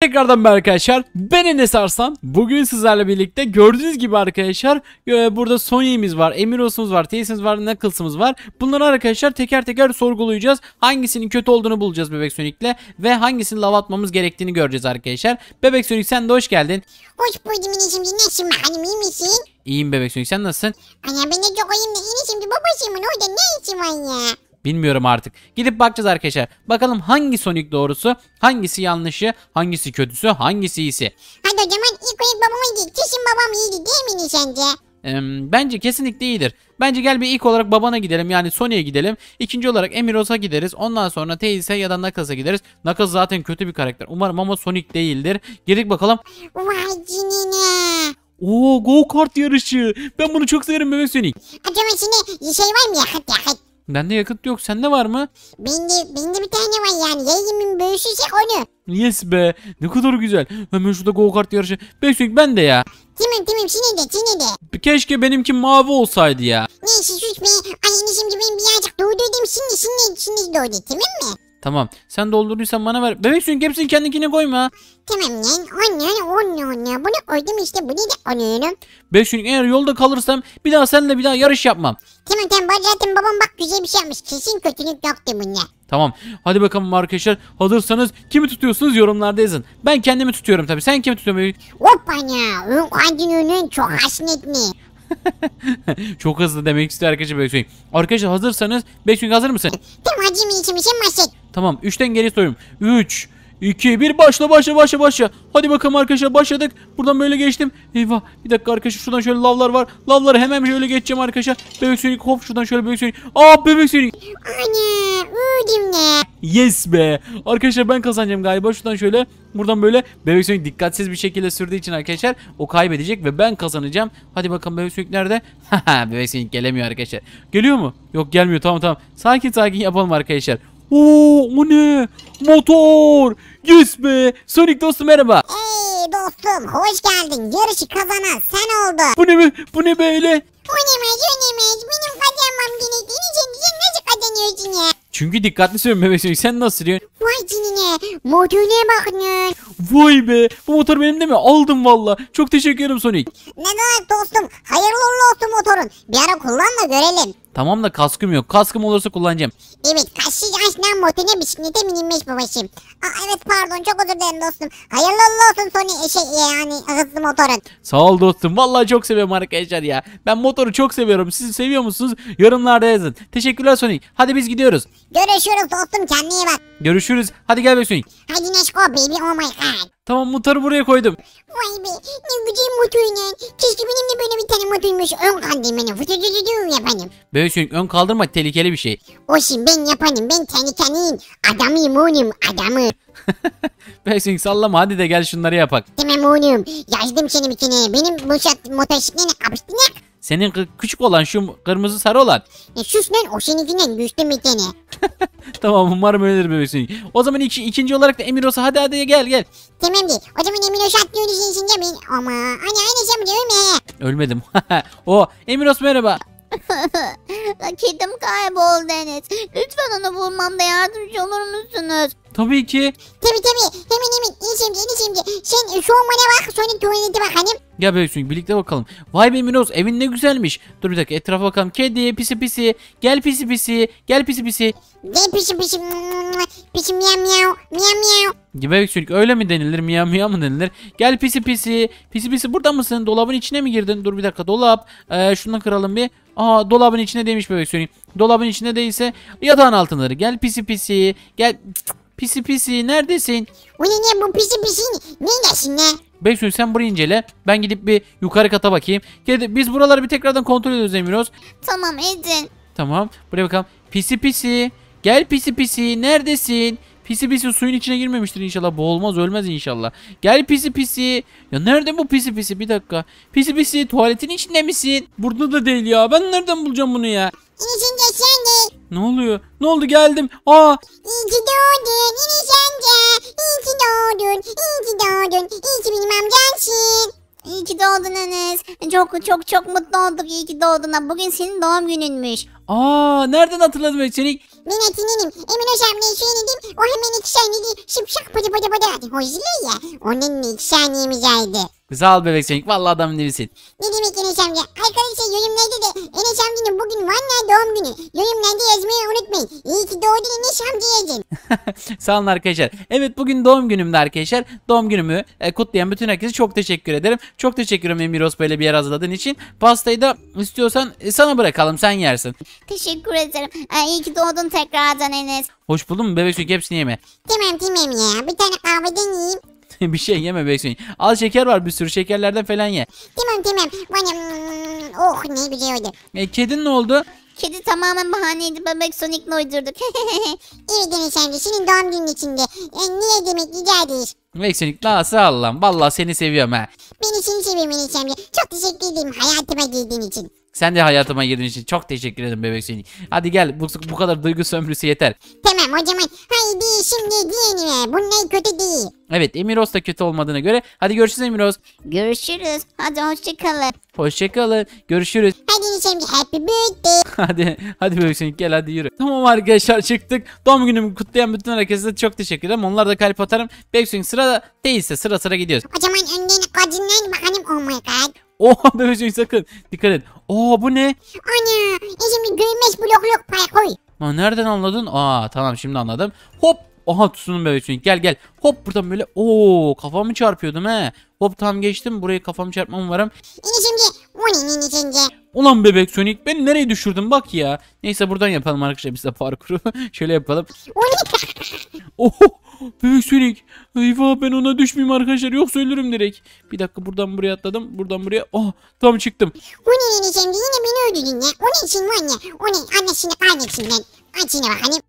Tekrardan merhaba arkadaşlar ben Enes Arslan bugün sizlerle birlikte gördüğünüz gibi arkadaşlar e, burada Sony'miz var Emiros'umuz var Tayson'umuz var Knuckles'ımız var bunları arkadaşlar teker teker sorgulayacağız hangisinin kötü olduğunu bulacağız Bebek Sonic'le ve hangisini lava atmamız gerektiğini göreceğiz arkadaşlar Bebek Sonic sen de hoş geldin Hoş buldum Enes'im nasılsın bakalım iyi misin? İyiyim Bebek Sonic sen nasılsın? Ana ben de çok iyiyim de Enes'im babasıyım orada ne işin var ya? Bilmiyorum artık. Gidip bakacağız arkadaşlar. Bakalım hangi Sonic doğrusu, hangisi yanlışı, hangisi kötüsü, hangisi iyisi. Hadi o ilk oyun babamın değil. Kesin babam iyiydi değil mi sence? bence kesinlikle iyidir. Bence gel bir ilk olarak babana gidelim yani Sony'e gidelim. İkinci olarak Emiros'a gideriz. Ondan sonra Tails'e ya da Knuckles'a gideriz. Knuckles zaten kötü bir karakter. Umarım ama Sonic değildir. Girdik bakalım. Vay cinine. Oo go kart yarışı. Ben bunu çok severim bebek Sonic. Acaba şimdi şey var mı yakıt yakıt? Bende yakıt yok. Sende var mı? Bende, bende bir tane var yani. Yayımın bölüşürsek onu. Yes be. Ne kadar güzel. Hemen şurada go kart yarışı. Beşik ben de ya. Tamam tamam şimdi de şimdi de. Keşke benimki mavi olsaydı ya. Neyse sus be. Ay şimdi ben birazcık doğdurdum. Şimdi şimdi şimdi doğdu tamam mı? Tamam. Sen doldurduysan bana ver. Bebek suyun hepsini kendinkine koyma. Tamam lan. Onu onu onu. Bunu koydum işte. Bunu da alıyorum. Bebek suyun eğer yolda kalırsam bir daha seninle bir daha yarış yapmam. Tamam tamam. Zaten babam bak güzel bir şey yapmış. Kesin kötülük yaptı bunda. Tamam. Hadi bakalım arkadaşlar. Hazırsanız kimi tutuyorsunuz yorumlarda yazın. Ben kendimi tutuyorum tabii. Sen kimi tutuyorsun bebek? Hoppa ya. Kendini önün çok hasnetli. Çok hızlı demek istiyor arkadaşlar Beksoy. Arkadaşlar hazırsanız Beksoy hazır mısın? Tamam acemi içimi sen başlat. Tamam 3'ten geri sayıyorum. 3, 2, 1 başla başla başla başla. Hadi bakalım arkadaşlar başladık. Buradan böyle geçtim. Eyvah bir dakika arkadaşlar şuradan şöyle lavlar var. Lavları hemen şöyle geçeceğim arkadaşlar. Bebek sönük hop şuradan şöyle bebek sönük. Aa ah, bebek sönük. Anne uydum ne? Yes be. Arkadaşlar ben kazanacağım galiba. Şuradan şöyle buradan böyle bebek sönük dikkatsiz bir şekilde sürdüğü için arkadaşlar o kaybedecek ve ben kazanacağım. Hadi bakalım bebek sönük nerede? bebek sönük gelemiyor arkadaşlar. Geliyor mu? Yok gelmiyor tamam tamam. Sakin sakin yapalım arkadaşlar. Oo o ne? Motor. Yes be. Sonic dostum merhaba. Hey dostum hoş geldin. Yarışı kazanan sen oldun. Bu ne be? Bu ne böyle? ne oynamaz. Benim kazanmam gerektiğini sen, sen nasıl kazanıyorsun ya? Çünkü dikkatli söylüyorum bebek Sonic. Sen nasıl diyorsun? Vay cinine. Motoruna bak lan. Vay be. Bu motor benim değil mi? Aldım valla. Çok teşekkür ederim Sonic. Ne demek dostum. Hayırlı uğurlu olsun motorun. Bir ara kullanma görelim. Tamam da kaskım yok. Kaskım olursa kullanacağım. Evet kaşık aşnan motine bisiklete binilmiş babacığım. Aa, evet pardon çok özür dilerim dostum. Hayırlı uğurlu olsun Sony e, şey e, yani hızlı motorun. Sağ ol dostum. Vallahi çok seviyorum arkadaşlar ya. Ben motoru çok seviyorum. Siz seviyor musunuz? Yorumlarda yazın. Teşekkürler Sony. Hadi biz gidiyoruz. Görüşürüz dostum kendine iyi bak. Görüşürüz. Hadi gel be Sony. Hadi Neşko baby oh my god. Tamam motoru buraya koydum. Vay be ne güzel motorun. Keşke benim de böyle bir tane motormuş. Ön kaldırmanı fıtıtıtıtı yaparım. Bebek ön kaldırma tehlikeli bir şey. Olsun ben yaparım ben kendi kendim. Adamıyım oğlum adamı. Bebek sallama hadi de gel şunları yapak. Tamam oğlum yazdım seni bir Benim bu motosikletle kapıştın ya. Senin küçük olan şu kırmızı sarı olan. E sus lan o seninkinden güçlü bir tane. tamam umarım öyledir bebek Sonic. O zaman iki, ikinci olarak da Emir olsa hadi hadi gel gel. Tamam O zaman Emin Oşat diyoruz insince mi? Ama anne aynı şey mi diyorum Ölmedim. o Emiros merhaba. Kedim kayboldu deniz. Lütfen onu bulmamda yardımcı olur musunuz? Tabii ki. Tabii tabii. Hemen hemen. İyi şimdi iyi şimdi. Sen e, şu bana bak sonra tuvalete bakalım. Gel bebek çünkü birlikte bakalım. Vay be Minos, evin ne güzelmiş. Dur bir dakika etrafa bakalım. Kedi pisi pisi. Gel pisi pisi. Gel pisi pisi. Gel pisi pisi. Pisi miyav miyav. Miyav miyav. Bebek sürük öyle mi denilir miyav miyav mı denilir? Gel pisi pisi. Pisi pisi burada mısın? Dolabın içine mi girdin? Dur bir dakika dolap. Ee, şunu kıralım bir. Aha dolabın içine demiş bebek sürük. Dolabın içinde değilse yatağın altındadır. Gel pisi pisi. Gel. Cık. Pisi pisi neredesin? O ne bu pisi pisi ne nesin ne? Beksun sen burayı incele. Ben gidip bir yukarı kata bakayım. Gel biz buraları bir tekrardan kontrol ediyoruz Emiroz. Tamam edin. Tamam. Buraya bakalım. Pisi pisi. Gel pisi pisi. Neredesin? Pisi pisi suyun içine girmemiştir inşallah. Boğulmaz ölmez inşallah. Gel pisi pisi. Ya nerede bu pisi pisi? Bir dakika. Pisi pisi tuvaletin içinde misin? Burada da değil ya. Ben nereden bulacağım bunu ya? İnce ne oluyor? Ne oldu geldim? Aa! İyi ki doğdun İniş amca. İyi ki doğdun. İyi ki doğdun. İyi ki benim amcansın. İyi ki doğdun Enes. Çok çok çok mutlu olduk iyi ki doğdun. Bugün senin doğum gününmüş. Aa nereden hatırladım Ökçenik? Ben hatırladım. Emin hocam ne söyledim. O hemen iki saniyede şıpşak pıdı pıdı pıdı. Hozlu ya. Onun iki saniyemiz aydı. Sağ bebek Sonic. Vallahi adamın dibisin. Ne demek Enes amca? Arkadaşlar yorumlarda da Enes amcanın bugün valla doğum günü. nerede yazmayı unutmayın. İyi ki doğdun Enes amca yazın. Sağ olun arkadaşlar. Evet bugün doğum günümde arkadaşlar. Doğum günümü e, kutlayan bütün herkese çok teşekkür ederim. Çok teşekkür ederim Emiros böyle bir yer hazırladığın için. Pastayı da istiyorsan e, sana bırakalım sen yersin. Teşekkür ederim. Ay, e, iyi ki doğdun tekrardan Enes. Hoş buldum bebek Sonic hepsini yeme. Tamam tamam ya. Bir tane kahveden yiyeyim. bir şey yeme Beksoy. Al şeker var bir sürü şekerlerden falan ye. Tamam tamam. Bana- mm, mm, Oh ne güzel E, kedin ne oldu? Kedi tamamen bahaneydi. Bebek Sonic'le uydurduk. İyi günün Şimdi senin doğum günün içinde. E, niye demek rica ederiz. Beksoy la sağ ol Vallahi seni seviyorum ha. Beni seni seviyorum Enes amca. Çok teşekkür ederim hayatıma girdiğin için. Sen de hayatıma girdiğin için çok teşekkür ederim bebek Sonic. Hadi gel bu, bu kadar duygu sömürüsü yeter. Tamam hocam. haydi şimdi diyelim. Bu ne kötü değil. Evet Emiroz da kötü olmadığına göre. Hadi görüşürüz Emiroz. Görüşürüz. Hadi hoşçakalın. Hoşçakalın. Görüşürüz. Hadi şimdi happy birthday. hadi. Hadi bebek gel hadi yürü. Tamam arkadaşlar çıktık. Doğum günümü kutlayan bütün herkese çok teşekkür ederim. Onlar da kalp atarım. Bebek sıra değilse sıra sıra gidiyoruz. O zaman önden kadınlar bakalım. Oh my god. Oha bebek sakın. Dikkat et. Oo bu ne? Ana. E şimdi gülmüş blokluk parkur. Ha, nereden anladın? Aa tamam şimdi anladım. Hop Aha tutundum bebek Sonic gel gel. Hop buradan böyle ooo kafamı çarpıyordum he. Hop tam geçtim burayı kafamı çarpmam varım. İnicimci. Ulan bebek Sonic ben nereye düşürdüm bak ya. Neyse buradan yapalım arkadaşlar biz de parkuru. Şöyle yapalım. oh bebek Sonic. Eyvah ben ona düşmeyeyim arkadaşlar yoksa ölürüm direkt. Bir dakika buradan buraya atladım. Buradan buraya. Oh tam çıktım. O ne ineceğim yine beni öldürdün ya. O ne için bu anne? O ne anne şimdi kaynetsin ben. Aç yine bak hani.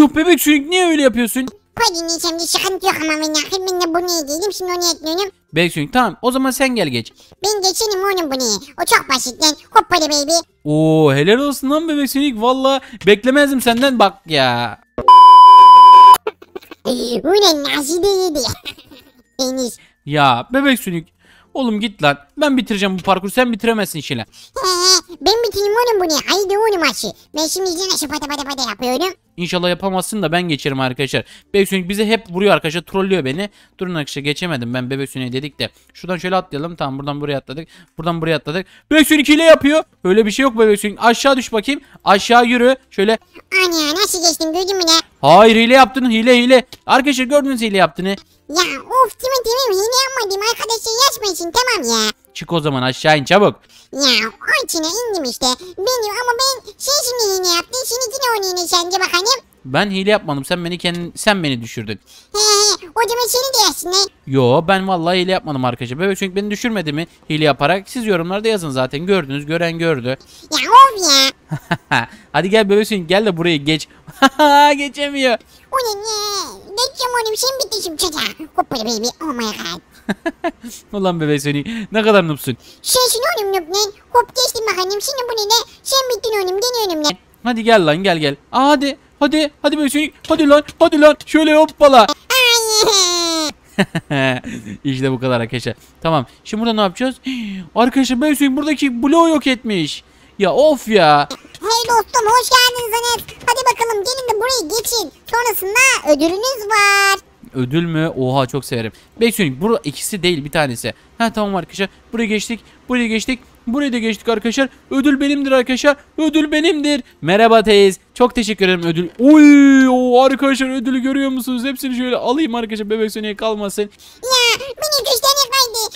Yok bebek sürük niye öyle yapıyorsun? Hadi neyse bir sıkıntı yok ama ben yakın ben de bunu yedim şimdi onu ekliyorum. Bebek sürük tamam o zaman sen gel geç. Ben geçelim oğlum bunu. O çok basit lan. Hoppa baby. Oo helal olsun lan bebek sürük valla beklemezdim senden bak ya. Bu ne nazi yedi. Deniz. Ya bebek sürük Oğlum git lan. Ben bitireceğim bu parkuru. Sen bitiremezsin işini. Ben bitireyim oğlum bunu. Haydi oğlum maçı. Ben şimdi yine nasıl pata pata pata yapıyorum. İnşallah yapamazsın da ben geçerim arkadaşlar. Bebek Sonic bizi hep vuruyor arkadaşlar. Trollüyor beni. Durun arkadaşlar geçemedim ben Bebek Sonic'e dedik de. Şuradan şöyle atlayalım. Tamam buradan buraya atladık. Buradan buraya atladık. Bebek Sonic ile yapıyor. Öyle bir şey yok Bebek Sonic. Aşağı düş bakayım. Aşağı yürü. Şöyle. Ana nasıl geçtin gördün mü ne? Hayır hile yaptın hile hile. Arkadaşlar gördünüz hile yaptığını. Ya of değil mi değil mi? Hile yapmadım arkadaşın yazmasın tamam ya. Çık o zaman aşağı in çabuk. Ya o içine indim işte. Benim ama ben sen şimdi hile yaptın. Şimdi yine onu hile sence bakalım. Ben hile yapmadım. Sen beni kendin, sen beni düşürdün. He he o zaman seni de yazsın. Yo ben vallahi hile yapmadım arkadaşlar. Bebek çünkü beni düşürmedi mi hile yaparak? Siz yorumlarda yazın zaten. Gördünüz gören gördü. Ya of ya. Hadi gel bebek çünkü gel de buraya geç. Geçemiyor. O ne ne? Geçeceğim oğlum sen bitmişim çocuğa. Hoppa baby oh my god. Ulan bebe seni ne kadar nupsun. Şimdi oğlum nup ne? Hop geçtim bakalım şimdi bu ne de sen bittin oğlum gel önümden. Hadi gel lan gel gel. Aa, hadi hadi hadi bebe seni hadi lan hadi lan şöyle hoppala. İşte bu kadar arkadaşlar. Tamam şimdi burada ne yapacağız? arkadaşlar bebe seni buradaki bloğu yok etmiş. Ya of ya. Hey dostum hoş geldiniz Zanet. Hadi bakalım gelin de burayı geçin. Sonrasında ödülünüz var. Ödül mü? Oha çok severim. Backstreet burada ikisi değil bir tanesi. Ha tamam arkadaşlar. Buraya geçtik. Buraya geçtik. Buraya da geçtik arkadaşlar. Ödül benimdir arkadaşlar. Ödül benimdir. Merhaba teyze. Çok teşekkür ederim ödül. Oy arkadaşlar ödülü görüyor musunuz? Hepsini şöyle alayım arkadaşlar. Bebek sönüye kalmasın. Ya beni güçlerine kaydı.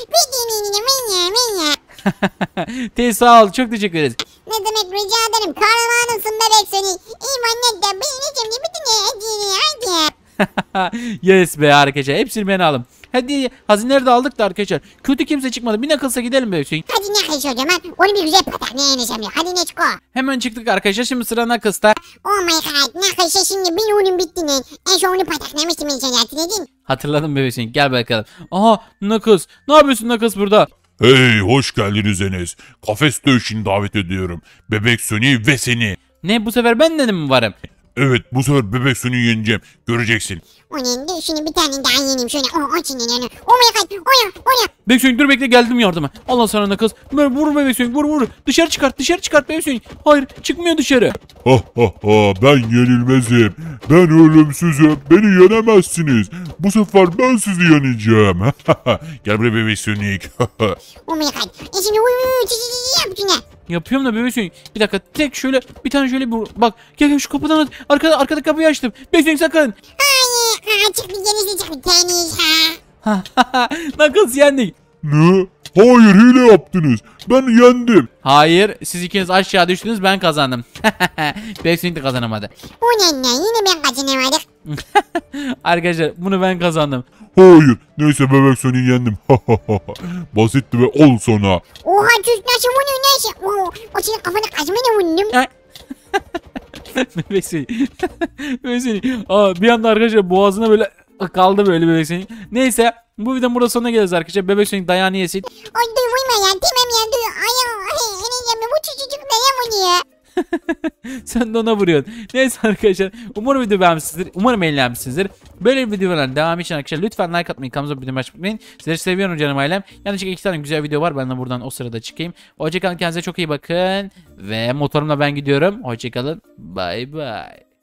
teyze sağ ol. Çok teşekkür ederiz. Ne demek rica ederim. Kahramanımsın bebek seni. İyi mannet de benim için bütün hediyeyi hadi. yes be arkadaşlar. Hepsini ben aldım. Hadi hazineleri de aldık da arkadaşlar. Kötü kimse çıkmadı. Bir nakılsa gidelim be Hüseyin. Hadi ne kayış o zaman. Onu bir güzel patakneye ineceğim ya. Hadi ne çık Hemen çıktık arkadaşlar. Şimdi sıra nakılsta. Oh my god. Nakılsa şimdi bir oyunun bitti ne. En son onu pataknemiştim ben sana hatırladın. Hatırladım be Hüseyin. Gel bakalım. Aha nakız. Ne yapıyorsun nakız burada? Hey hoş geldiniz Enes. Kafes dövüşünü davet ediyorum. Bebek Sony ve seni. Ne bu sefer ben dedim mi varım? Evet bu sefer bebek suyunu yeneceğim. Göreceksin. O neydi? şimdi bir tane daha yeneyim şöyle. O o çinleneni. O my god. O ya. O ya. Bebek suyun dur bekle geldim yardıma. Allah sana ne kız. Ben vur bebek suyun vur vur. Dışarı çıkart dışarı çıkart bebek suyun. Hayır çıkmıyor dışarı. Ha ha ha ben yenilmezim. Ben ölümsüzüm. Beni yenemezsiniz. Bu sefer ben sizi yeneceğim. Gel buraya bebek suyun O my god. E şimdi uuu çiçeği yap şuna. Yapıyorum da bebeğim. Bir dakika tek şöyle bir tane şöyle bir bak gel gel şu kapıdan at. Arkada arkada kapıyı açtım. Bebeğim sakın. Ay açık bir geniz açık bir geniz ha. Knuckles yendik. Ne? Hayır hile yaptınız. Ben yendim. Hayır siz ikiniz aşağı düştünüz ben kazandım. Backswing de kazanamadı. Bu ne ne yine ben kazanamadık. Arkadaşlar bunu ben kazandım. Hayır. Neyse bebek Sonic'i yendim. Basitti ve ol sonra. Oha çocuk nasıl vuruyor neyse. Oo, o senin kafana kazmayla vurdum. bebek seni. bebek seni. Aa, bir anda arkadaşlar boğazına böyle kaldı böyle bebek seni. Neyse bu videonun burada sonuna geliriz arkadaşlar. Bebek Sonic dayanı yesin. Ay duyma ya. Demem ya. Ay, ay, ay, bu çocuk dayanmıyor. Sen de ona vuruyorsun. Neyse arkadaşlar. Umarım video beğenmişsinizdir. Umarım eğlenmişsinizdir. Böyle bir videolar devam için arkadaşlar lütfen like atmayı, kanalıma abone olmayı Sizleri seviyorum canım ailem. Yanlışlıkla iki tane güzel video var. Ben de buradan o sırada çıkayım. Hoşçakalın. Kendinize çok iyi bakın. Ve motorumla ben gidiyorum. Hoşçakalın. Bay bay.